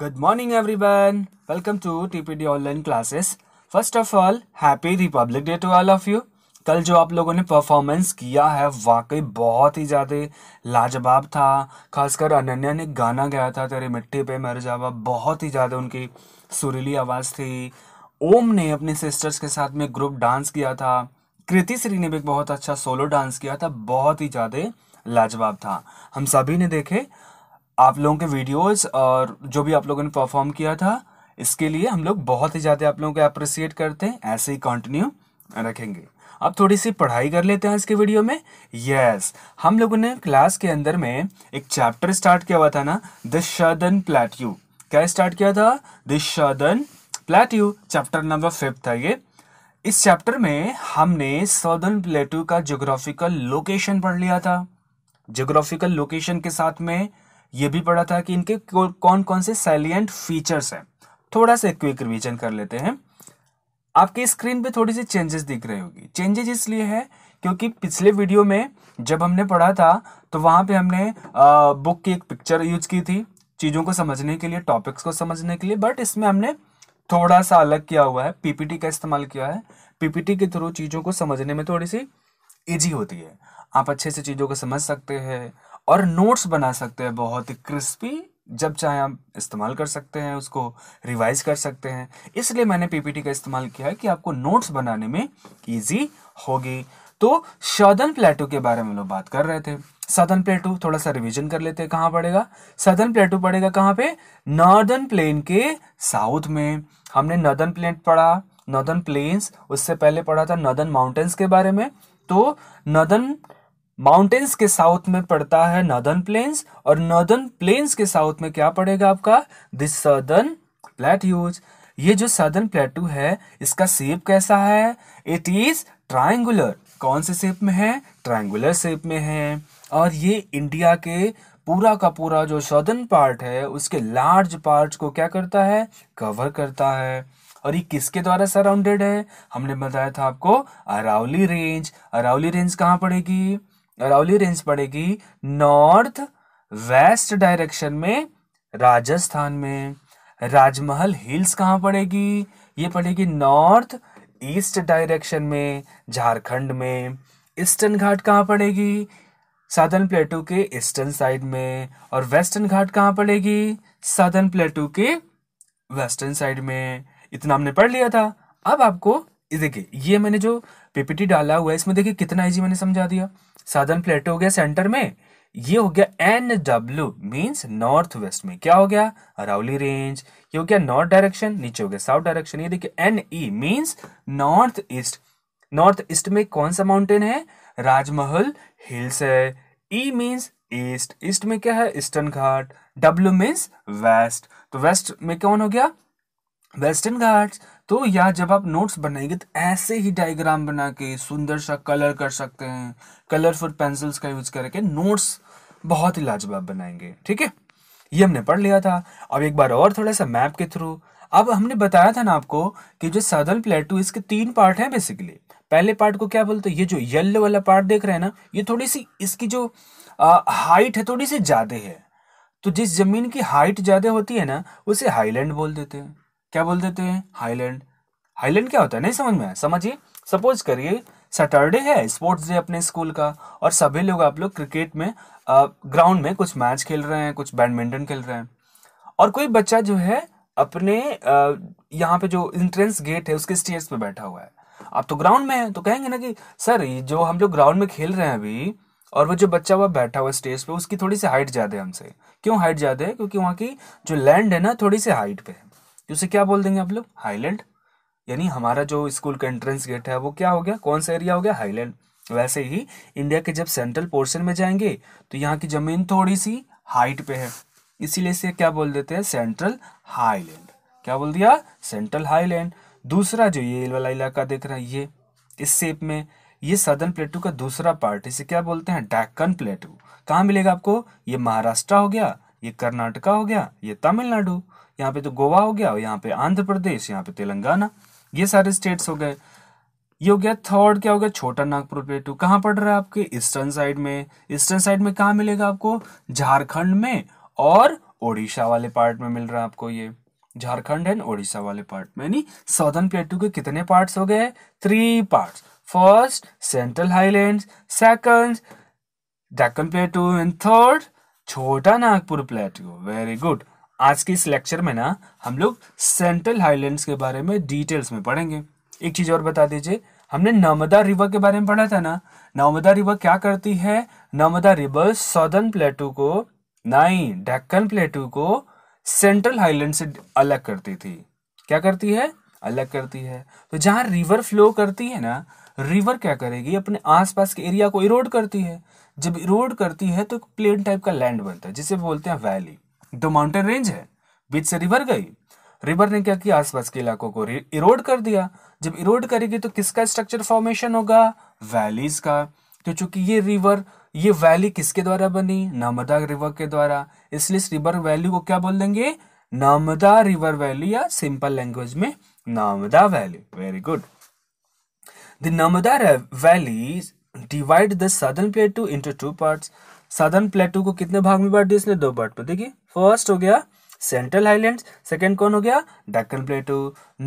Good morning everyone. Welcome to TPD online classes first of all happy republic day to all of you कल जो आप लोगों ने performance किया है वाकई बहुत ही ज़्यादा लाजवाब था खासकर अनन्या ने गाना गाया था तेरे मिट्टी पे मर जावा बहुत ही ज़्यादा उनकी सुरीली आवाज़ थी ओम ने अपने सिस्टर्स के साथ में ग्रुप डांस किया था कृति श्री ने भी बहुत अच्छा सोलो डांस किया था बहुत ही ज़्यादा लाजवाब था हम सभी ने देखे आप लोगों के वीडियोस और जो भी आप लोगों ने परफॉर्म किया था इसके लिए हम लोग बहुत ही ज़्यादा आप लोगों को अप्रिसिएट करते हैं ऐसे ही कंटिन्यू रखेंगे अब थोड़ी सी पढ़ाई कर लेते हैं इसके वीडियो में यस हम लोगों ने क्लास के अंदर में एक चैप्टर स्टार्ट किया हुआ था ना द प्लेट्यू क्या स्टार्ट किया था the plateau chapter number fifth था ये इस चैप्टर में हमने सदर्न प्लेटू का जोग्राफिकल लोकेशन पढ़ लिया था जोग्राफिकल लोकेशन के साथ में ये भी पढ़ा था कि इनके कौन कौन से सैलियंट फीचर्स हैं थोड़ा सा क्विक रिविजन कर लेते हैं आपकी स्क्रीन पे थोड़ी सी चेंजेस दिख रही होगी चेंजेस इसलिए है क्योंकि पिछले वीडियो में जब हमने पढ़ा था तो वहां पे हमने आ, बुक की एक पिक्चर यूज की थी चीज़ों को समझने के लिए टॉपिक्स को समझने के लिए बट इसमें हमने थोड़ा सा अलग किया हुआ है पीपीटी का इस्तेमाल किया है पीपीटी के थ्रू चीज़ों को समझने में थोड़ी सी ईजी होती है आप अच्छे से चीज़ों को समझ सकते हैं और नोट्स बना सकते हैं बहुत ही क्रिस्पी जब चाहे आप इस्तेमाल कर सकते हैं उसको रिवाइज कर सकते हैं इसलिए मैंने पीपीटी का इस्तेमाल किया है कि आपको नोट्स बनाने में ईजी होगी तो सदन प्लेटो के बारे में लोग बात कर रहे थे सदर्न प्लेटू थोड़ा सा रिवीजन कर लेते हैं कहाँ पड़ेगा सदर्न प्लेटू पड़ेगा कहाँ पे नॉर्दर्न प्लेन के साउथ में हमने नॉर्दर्न प्लेन पढ़ा नॉर्दर्न प्लेन्स उससे पहले पढ़ा था नॉर्दर्न माउंटेन्स के बारे में तो नॉर्दर्न माउंटेन्स के साउथ में पड़ता है नॉर्दर्न प्लेन्स और नॉर्दर्न प्लेन्स के साउथ में क्या पड़ेगा आपका दिस सदर्न प्लेट्यूज ये जो सदर्न प्लेटू है इसका शेप कैसा है इट इज ट्राइंगुलर कौन से शेप में है ट्राइंगुलर शेप में है और ये इंडिया के पूरा का पूरा जो सदर्न पार्ट है उसके लार्ज पार्ट को क्या करता है कवर करता है और ये किसके द्वारा सराउंडेड है हमने बताया था आपको अरावली रेंज अरावली रेंज कहाँ पड़ेगी अरावली रेंज पड़ेगी नॉर्थ वेस्ट डायरेक्शन में राजस्थान में राजमहल हिल्स कहाँ पड़ेगी ये पड़ेगी नॉर्थ ईस्ट डायरेक्शन में झारखंड में ईस्टर्न घाट कहाँ पड़ेगी साधन प्लेटू के ईस्टर्न साइड में और वेस्टर्न घाट कहाँ पड़ेगी साधन प्लेटू के वेस्टर्न साइड में इतना हमने पढ़ लिया था अब आपको देखिए ये मैंने जो पीपीटी डाला हुआ है इसमें देखिए कितना इजी मैंने समझा दिया साधन प्लेट हो गया सेंटर में ये हो गया N W means north west में क्या हो गया अरावली रेंज ये हो गया नॉर्थ डायरेक्शन नीचे हो गया साउथ डायरेक्शन ये देखिए N E means north east north east में कौन सा माउंटेन है राजमहल हिल्स है ई मीन्स ईस्ट ईस्ट में क्या है eastern Ghat W means west तो वेस्ट में कौन हो गया वेस्टर्न घाट तो या जब आप नोट्स बनाएंगे तो ऐसे ही डायग्राम बना के सुंदर सा कलर कर सकते हैं कलरफुल पेंसिल्स का यूज करके नोट्स बहुत ही लाजवाब बनाएंगे ठीक है ये हमने पढ़ लिया था अब एक बार और थोड़ा सा मैप के थ्रू अब हमने बताया था ना आपको कि जो सदर प्लेटू इसके तीन पार्ट हैं बेसिकली पहले पार्ट को क्या बोलते हैं ये जो येल्लो वाला पार्ट देख रहे हैं ना ये थोड़ी सी इसकी जो आ, हाइट है थोड़ी सी ज़्यादा है तो जिस जमीन की हाइट ज़्यादा होती है ना उसे हाईलैंड बोल देते हैं क्या बोल देते हैं हाईलैंड हाईलैंड क्या होता है नहीं समझ में आया समझिए सपोज करिए सैटरडे है स्पोर्ट्स डे अपने स्कूल का और सभी लोग आप लोग क्रिकेट में ग्राउंड में कुछ मैच खेल रहे हैं कुछ बैडमिंटन खेल रहे हैं और कोई बच्चा जो है अपने यहाँ पे जो इंट्रेंस गेट है उसके स्टेज पे बैठा हुआ है आप तो ग्राउंड में हैं तो कहेंगे ना कि सर जो हम लोग ग्राउंड में खेल रहे हैं अभी और वो जो बच्चा हुआ बैठा हुआ स्टेज पे उसकी थोड़ी सी हाइट ज़्यादा है हमसे क्यों हाइट ज़्यादा है क्योंकि वहाँ की जो लैंड है ना थोड़ी सी हाइट पे है कि उसे क्या बोल देंगे आप लोग हाईलैंड यानी हमारा जो स्कूल का एंट्रेंस गेट है वो क्या हो गया कौन सा एरिया हो गया हाईलैंड वैसे ही इंडिया के जब सेंट्रल पोर्शन में जाएंगे तो यहाँ की जमीन थोड़ी सी हाइट पे है इसीलिए इसे क्या बोल देते हैं सेंट्रल हाईलैंड क्या बोल दिया सेंट्रल हाईलैंड दूसरा जो ये वाला इलाका देख रहा है ये इस शेप में ये सदर्न प्लेटू का दूसरा पार्ट इसे क्या बोलते हैं डेक्कन प्लेटू कहाँ मिलेगा आपको ये महाराष्ट्र हो गया ये कर्नाटका हो गया ये तमिलनाडु यहाँ पे तो गोवा हो गया और यहाँ पे आंध्र प्रदेश यहाँ पे तेलंगाना ये सारे स्टेट्स हो गए ये हो गया थर्ड क्या हो गया छोटा नागपुर प्लेटू कहाँ पड़ रहा है आपके ईस्टर्न साइड में ईस्टर्न साइड में कहाँ मिलेगा आपको झारखंड में और ओडिशा वाले पार्ट में मिल रहा है आपको ये झारखंड एंड ओडिशा वाले पार्ट में यानी सदर्न प्लेटू के कितने पार्ट्स हो गए three parts first central highland second Deccan plateau and third Chota Nagpur प्लेटू very good आज के इस लेक्चर में ना हम लोग सेंट्रल हाईलैंड के बारे में डिटेल्स में पढ़ेंगे एक चीज़ और बता दीजिए हमने नर्मदा रिवर के बारे में पढ़ा था ना नर्मदा रिवर क्या करती है नर्मदा रिवर सौदर्न प्लेटू को नाई ढक्कन प्लेटू को सेंट्रल हाईलैंड से अलग करती थी क्या करती है अलग करती है तो जहां रिवर फ्लो करती है ना रिवर क्या करेगी अपने आसपास के एरिया को इरोड करती है जब इरोड करती है तो एक प्लेन टाइप का लैंड बनता है जिसे बोलते हैं वैली दो माउंटेन रेंज है बीच से रिवर गई रिवर ने क्या किया आसपास के इलाकों को इरोड कर दिया जब इरोड करेगी तो किसका स्ट्रक्चर फॉर्मेशन होगा वैलीज का तो चूंकि ये रिवर ये वैली किसके द्वारा बनी नर्मदा रिवर के द्वारा इसलिए इस रिवर वैली को क्या बोल देंगे नर्मदा रिवर वैली या सिंपल लैंग्वेज में Narmada valley very good the Narmada valley divide the southern plateau into two part southern plateau को कितने भाग में बांट दिया इसने दो पार्ट में देखिए फर्स्ट हो गया सेंट्रल हाईलैंड सेकंड कौन हो गया डेक्कन प्लेटू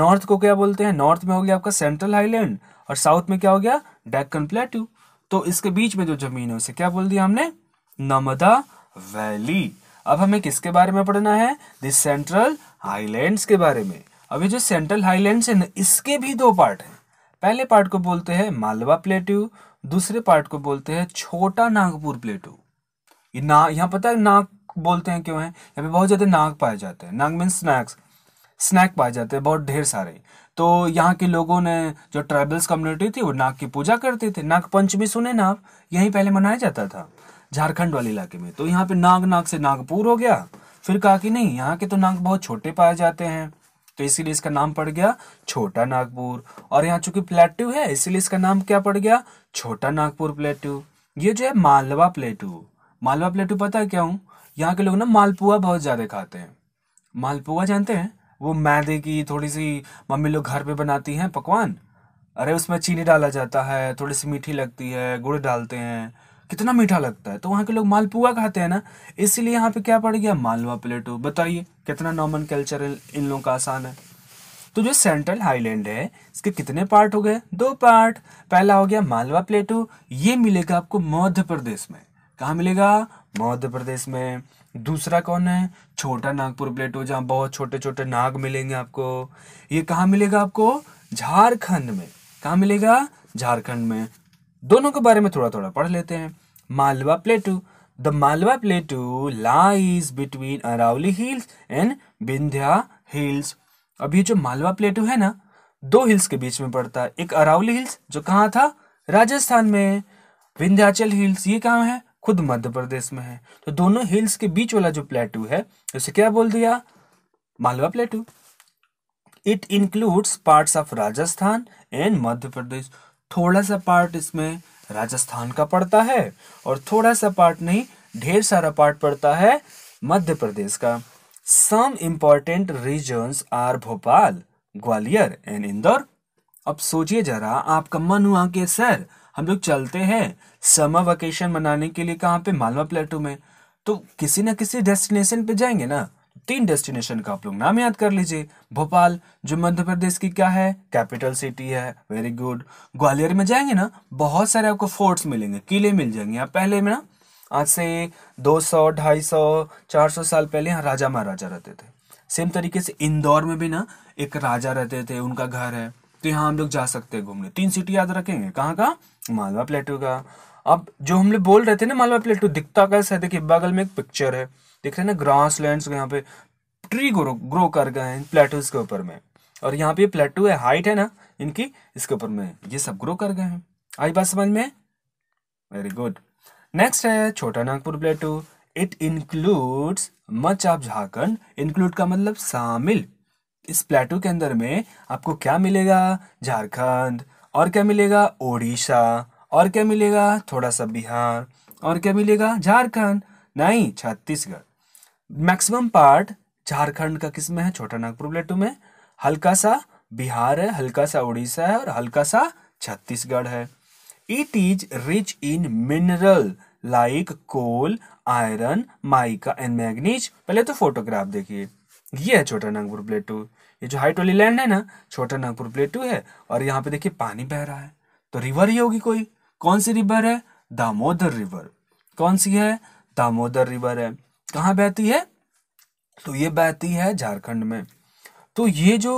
नॉर्थ को क्या बोलते हैं नॉर्थ में हो गया आपका सेंट्रल हाईलैंड और साउथ में क्या हो गया डेक्कन प्लेटू तो इसके बीच में जो जमीन है उसे क्या बोल दिया हमने नर्मदा वैली अब हमें किसके बारे में पढ़ना है द सेंट्रल के बारे में अभी जो सेंट्रल हाईलैंड है ना इसके भी दो पार्ट है पहले पार्ट को बोलते हैं मालवा प्लेट्यू दूसरे पार्ट को बोलते हैं छोटा नागपुर प्लेटू ये ना यहाँ पता है नाक बोलते हैं क्यों है यहाँ पे बहुत ज़्यादा नाग पाए जाते हैं नाग मीन स्नैक्स स्नैक पाए जाते हैं बहुत ढेर सारे तो यहाँ के लोगों ने जो ट्राइबल्स कम्युनिटी थी वो नाग की पूजा करते थे नाग पंचमी सुने ना आप पहले मनाया जाता था झारखंड वाले इलाके में तो यहाँ पे नाग नाग से नागपुर हो गया फिर कहा कि नहीं यहाँ के तो नाग बहुत छोटे पाए जाते हैं तो इसीलिए इसका नाम पड़ गया छोटा नागपुर और यहाँ चूंकि प्लेट्यू है इसीलिए इसका नाम क्या पड़ गया छोटा नागपुर प्लेट्यू ये जो है मालवा प्लेट्यू मालवा प्लेटू पता है क्या हूँ यहाँ के लोग ना मालपुआ बहुत ज़्यादा खाते हैं मालपुआ जानते हैं वो मैदे की थोड़ी सी मम्मी लोग घर पे बनाती हैं पकवान अरे उसमें चीनी डाला जाता है थोड़ी सी मीठी लगती है गुड़ डालते हैं कितना मीठा लगता है तो वहाँ के लोग मालपुआ खाते हैं ना इसीलिए यहाँ पे क्या पड़ गया मालवा प्लेटू बताइए कितना नॉर्मन कल्चर इन लोगों का आसान है तो जो सेंट्रल हाईलैंड है इसके कितने पार्ट हो गए दो पार्ट पहला हो गया मालवा प्लेटू ये मिलेगा आपको मध्य प्रदेश में कहाँ मिलेगा मध्य प्रदेश में दूसरा कौन है छोटा नागपुर प्लेटो जहाँ बहुत छोटे छोटे नाग मिलेंगे आपको ये कहाँ मिलेगा आपको झारखंड में कहाँ मिलेगा झारखंड में दोनों के बारे में थोड़ा थोड़ा पढ़ लेते हैं Malwa plateau the Malwa plateau lies between Aravalli hills and Vindhya hills अब ये जो मालवा प्लेटू है ना दो हिल्स के बीच में पड़ता है एक अरावली हिल्स जो कहाँ था राजस्थान में विंध्याचल हिल्स ये कहाँ है खुद मध्य प्रदेश में है तो दोनों हिल्स के बीच वाला जो प्लेटू है उसे क्या बोल दिया Malwa plateau it includes parts of Rajasthan and Madhya Pradesh थोड़ा सा पार्ट इसमें राजस्थान का पड़ता है और थोड़ा सा पार्ट नहीं ढेर सारा पार्ट पड़ता है मध्य प्रदेश का some important region are Bhopal Gwalior and Indore अब सोचिए जरा आपका मन हुआ के सर हम लोग चलते हैं समर वेकेशन मनाने के लिए कहाँ पे मालवा प्लेटो में तो किसी ना किसी डेस्टिनेशन पे जाएंगे ना तीन डेस्टिनेशन का आप लोग नाम याद कर लीजिए भोपाल जो मध्य प्रदेश की क्या है कैपिटल सिटी है वेरी गुड ग्वालियर में जाएंगे ना बहुत सारे आपको फोर्ट्स मिलेंगे किले मिल जाएंगे आप पहले में ना आज से दो सौ ढाई सौ चार सौ साल पहले यहाँ राजा महाराजा रहते थे सेम तरीके से इंदौर में भी ना एक राजा रहते थे उनका घर है तो यहाँ हम लोग जा सकते हैं घूमने तीन सिटी याद रखेंगे कहाँ का मालवा प्लेटू का अब जो हम लोग बोल रहे थे ना मालवा प्लेटू दिखता कैसा है देखिए बगल में एक पिक्चर है देख रहे हैं ना ग्रास लैंड यहाँ पे ट्री ग्रो ग्रो कर गए हैं प्लेटूज के ऊपर में और यहाँ पे प्लेटू है हाइट है ना इनकी इसके ऊपर में ये सब ग्रो कर गए हैं आई बात समझ में वेरी गुड नेक्स्ट है Chota Nagpur plateau it includes much of Jharkhand include का मतलब शामिल इस प्लेटो के अंदर में आपको क्या मिलेगा झारखंड और क्या मिलेगा ओडिशा और क्या मिलेगा थोड़ा सा बिहार और क्या मिलेगा झारखंड नहीं छत्तीसगढ़ मैक्सिमम पार्ट झारखंड का किस में है छोटा नागपुर प्लेटो में हल्का सा बिहार है हल्का सा उड़ीसा है और हल्का सा छत्तीसगढ़ है it is rich in mineral like coal iron mica and manganese पहले तो फोटोग्राफ देखिए ये है छोटा नागपुर प्लेटू ये जो हाइट वाली लैंड है ना छोटा नागपुर प्लेटू है और यहाँ पे देखिए पानी बह रहा है तो रिवर ही होगी कोई कौन सी रिवर है दामोदर रिवर कौन सी है दामोदर रिवर है कहाँ बहती है तो ये बहती है झारखंड में तो ये जो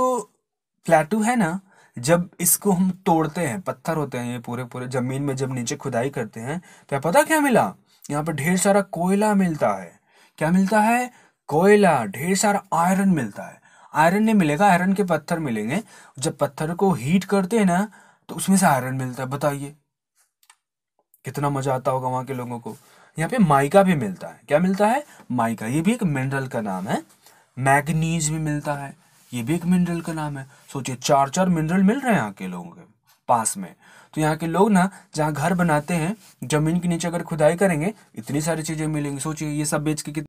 प्लेटू है ना जब इसको हम तोड़ते हैं पत्थर होते हैं ये पूरे पूरे जमीन में जब नीचे खुदाई करते हैं तो पता क्या मिला यहाँ पर ढेर सारा कोयला मिलता है क्या मिलता है कोयला ढेर सारा आयरन मिलता है आयरन नहीं मिलेगा आयरन के पत्थर मिलेंगे जब पत्थर को हीट करते हैं ना तो उसमें से आयरन मिलता है बताइए कितना मजा आता होगा वहां के लोगों को यहाँ पे माइका भी मिलता है क्या मिलता है माइका ये भी एक मिनरल का नाम है मैगनीज भी मिलता है ये भी एक मिनरल का नाम है सोचिए चार चार मिनरल मिल रहे हैं यहाँ के लोगों के पास में तो यहाँ के लोग ना जहाँ घर बनाते हैं जमीन के नीचे अगर खुदाई करेंगे इतनी सारी चीज़ें मिलेंगी सोचिए ये सब बेच के कितना